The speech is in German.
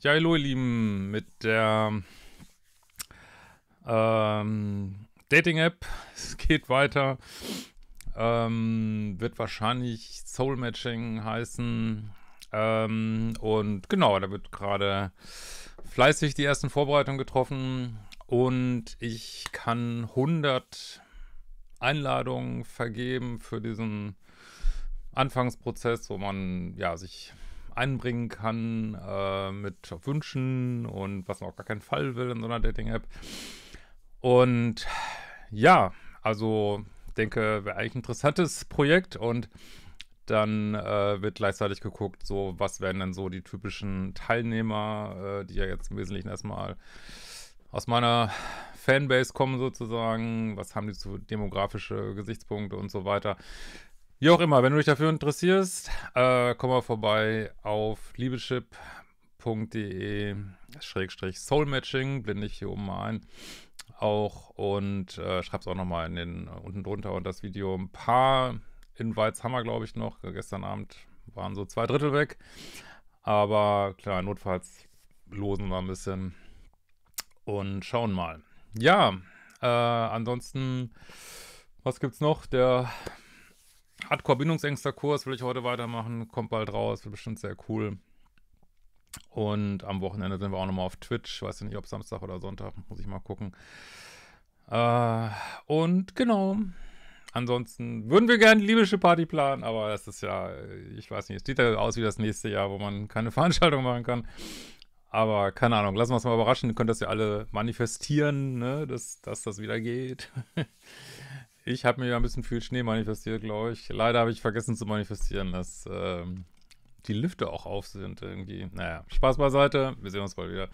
Ja, hallo ihr Lieben, mit der ähm, Dating-App, es geht weiter, ähm, wird wahrscheinlich Soul-Matching heißen ähm, und genau, da wird gerade fleißig die ersten Vorbereitungen getroffen und ich kann 100 Einladungen vergeben für diesen Anfangsprozess, wo man ja sich einbringen kann äh, mit Wünschen und was man auf gar keinen Fall will in so einer Dating-App. Und ja, also denke, wäre eigentlich ein interessantes Projekt und dann äh, wird gleichzeitig geguckt, so was wären denn so die typischen Teilnehmer, äh, die ja jetzt im Wesentlichen erstmal aus meiner Fanbase kommen sozusagen, was haben die zu demografische Gesichtspunkte und so weiter. Wie auch immer, wenn du dich dafür interessierst, äh, komm mal vorbei auf liebeschip.de schrägstrich soulmatching, blende ich hier oben mal ein auch und äh, schreib's auch nochmal in den äh, unten drunter und das Video. Ein paar Invites haben wir, glaube ich, noch. Gestern Abend waren so zwei Drittel weg. Aber klar, notfalls losen wir ein bisschen und schauen mal. Ja, äh, ansonsten, was gibt's noch? Der Hardcore-Bindungsängster-Kurs will ich heute weitermachen. Kommt bald raus, wird bestimmt sehr cool. Und am Wochenende sind wir auch nochmal auf Twitch. Weiß ja nicht, ob Samstag oder Sonntag. Muss ich mal gucken. Äh, und genau. Ansonsten würden wir gerne die libysche Party planen, aber das ist ja, ich weiß nicht, es sieht ja aus wie das nächste Jahr, wo man keine Veranstaltung machen kann. Aber keine Ahnung, lassen wir uns mal überraschen. Ihr könnt das ja alle manifestieren, ne? dass, dass das wieder geht. Ich habe mir ja ein bisschen viel Schnee manifestiert, glaube ich. Leider habe ich vergessen zu manifestieren, dass ähm, die Lüfte auch auf sind irgendwie. Naja, Spaß beiseite. Wir sehen uns bald wieder.